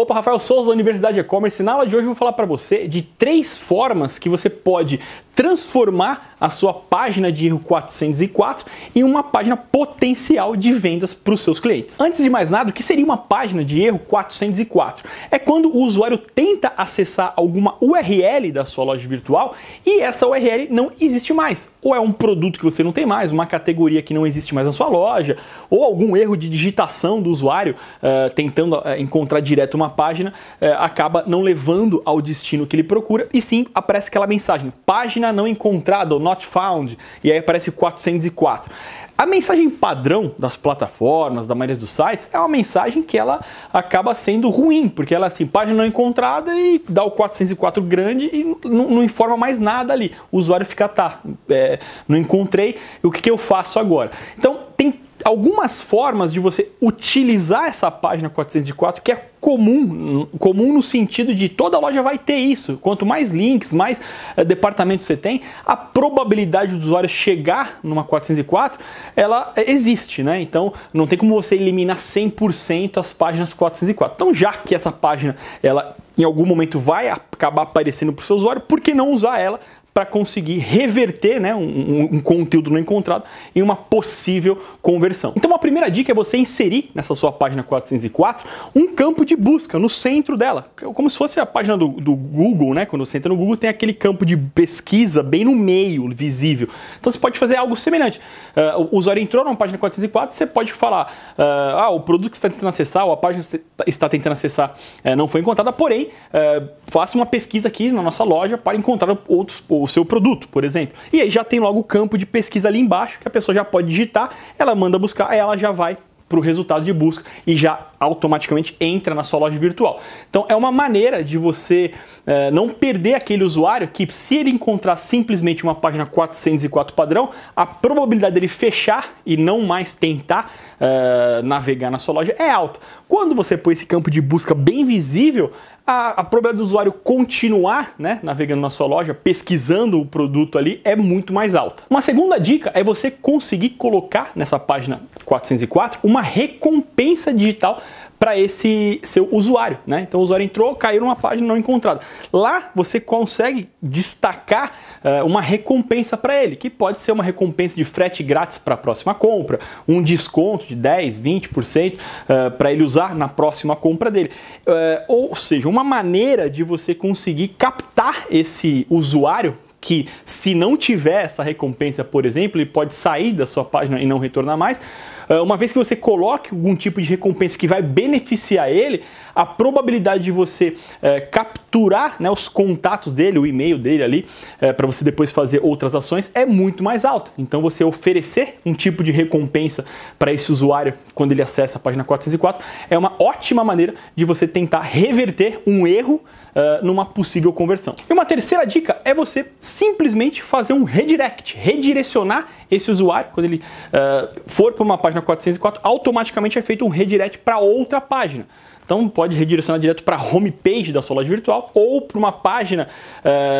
Opa, Rafael Souza da Universidade E-Commerce. Na aula de hoje eu vou falar para você de três formas que você pode transformar a sua página de erro 404 em uma página potencial de vendas para os seus clientes. Antes de mais nada, o que seria uma página de erro 404? É quando o usuário tenta acessar alguma URL da sua loja virtual e essa URL não existe mais. Ou é um produto que você não tem mais, uma categoria que não existe mais na sua loja, ou algum erro de digitação do usuário uh, tentando uh, encontrar direto uma página, uh, acaba não levando ao destino que ele procura e sim aparece aquela mensagem: página página não encontrada, ou not found, e aí aparece 404. A mensagem padrão das plataformas, da maioria dos sites, é uma mensagem que ela acaba sendo ruim, porque ela é assim, página não encontrada e dá o 404 grande e não, informa mais nada ali. O usuário fica, tá, é, não encontrei, o que, que eu faço agora? Então, tem algumas formas de você utilizar essa página 404 que é comum, comum no sentido de toda loja vai ter isso. Quanto mais links, mais é, departamentos você tem, a probabilidade do usuário chegar numa 404, ela eh, existe, né? Então não tem como você eliminar 100% as páginas 404. Então já que essa página ela em algum momento vai acabar aparecendo para o seu usuário, por que não usar ela para conseguir reverter né, um, um, conteúdo não encontrado em uma possível conversão. Então a primeira dica é você inserir nessa sua página 404 um campo de busca no centro dela, como se fosse a página do, do Google, né? Quando você entra no Google tem aquele campo de pesquisa bem no meio, visível. Então você pode fazer algo semelhante. Uh, o usuário entrou na página 404, você pode falar, uh, ah, o produto que está tentando acessar, ou a página que está tentando acessar uh, não foi encontrada, porém, eh, faça uma pesquisa aqui na nossa loja para encontrar outros seu produto, por exemplo. E aí já tem logo o campo de pesquisa ali embaixo, que a pessoa já pode digitar, ela manda buscar, aí ela já vai para o resultado de busca e já automaticamente entra na sua loja virtual. Então é uma maneira de você é, não perder aquele usuário que, se ele encontrar simplesmente uma página 404 padrão, a probabilidade dele fechar e não mais tentar é, navegar na sua loja é alta. Quando você põe esse campo de busca bem visível, a, a probabilidade do usuário continuar né, navegando na sua loja, pesquisando o produto ali, é muito mais alta. Uma segunda dica é você conseguir colocar nessa página 404 uma recompensa digital para esse seu usuário, né? Então o usuário entrou, caiu numa página não encontrada. Lá você consegue destacar uh, uma recompensa para ele, que pode ser uma recompensa de frete grátis para a próxima compra, um desconto de 10, 20% uh, para ele usar na próxima compra dele. Uh, ou seja, uma maneira de você conseguir captar esse usuário que se não tiver essa recompensa, por exemplo, ele pode sair da sua página e não retornar mais é, uma vez que você coloque algum tipo de recompensa que vai beneficiar ele, a probabilidade de você é, capturar né, os contatos dele, o e-mail dele ali, é, para você depois fazer outras ações, é muito mais alta. Então você oferecer um tipo de recompensa para esse usuário quando ele acessa a página 404 é uma ótima maneira de você tentar reverter um erro é, numa possível conversão. E uma terceira dica é você simplesmente fazer um redirect, redirecionar esse usuário quando ele é, for para uma página página 404, automaticamente é feito um redirect para outra página. Então pode redirecionar direto para a homepage da sua loja virtual ou para uma página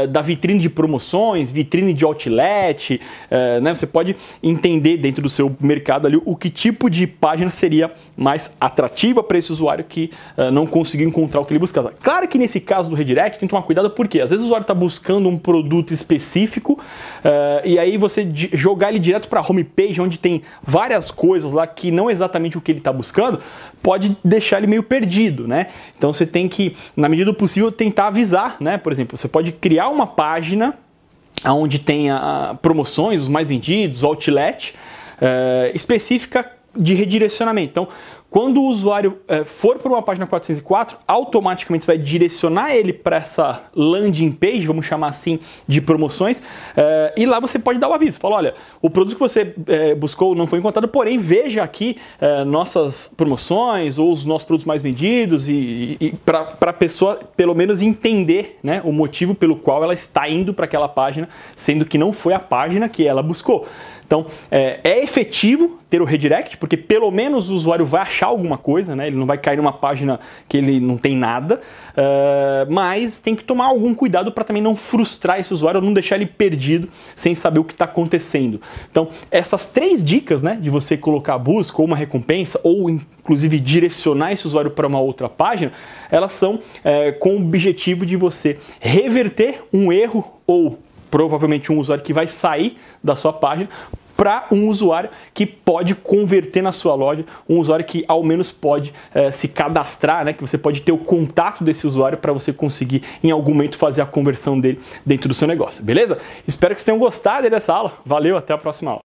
uh, da vitrine de promoções, vitrine de outlet. Uh, né? Você pode entender dentro do seu mercado ali o que tipo de página seria mais atrativa para esse usuário que uh, não conseguiu encontrar o que ele buscava. Claro que nesse caso do redirect tem que tomar cuidado porque às vezes o usuário está buscando um produto específico e aí você jogar ele direto para a homepage onde tem várias coisas lá que não é exatamente o que ele está buscando pode deixar ele meio perdido pedido, né? Então você tem que, na medida do possível, tentar avisar, né? Por exemplo, você pode criar uma página onde tenha ah, promoções, os mais vendidos, outlet, uh, específica de redirecionamento. Então, quando o usuário é, for para uma página 404, automaticamente você vai direcionar ele para essa landing page, vamos chamar assim, de promoções, é, e lá você pode dar o um aviso. Fala, olha, o produto que você é, buscou não foi encontrado, porém veja aqui é, nossas promoções ou os nossos produtos mais vendidos e, e para a pessoa pelo menos entender né, o motivo pelo qual ela está indo para aquela página, sendo que não foi a página que ela buscou. Então, é, é efetivo, ter o redirect, porque pelo menos o usuário vai achar alguma coisa, né? Ele não vai cair numa página que ele não tem nada, uh, mas tem que tomar algum cuidado para também não frustrar esse usuário, não deixar ele perdido sem saber o que está acontecendo. Então, essas três dicas, né, de você colocar a busca ou uma recompensa, ou inclusive direcionar esse usuário para uma outra página, elas são é, com o objetivo de você reverter um erro ou provavelmente um usuário que vai sair da sua página para um usuário que pode converter na sua loja, um usuário que ao menos pode eh, se cadastrar, né, que você pode ter o contato desse usuário para você conseguir em algum momento fazer a conversão dele dentro do seu negócio, beleza? Espero que vocês tenham gostado dessa aula. Valeu, até a próxima aula.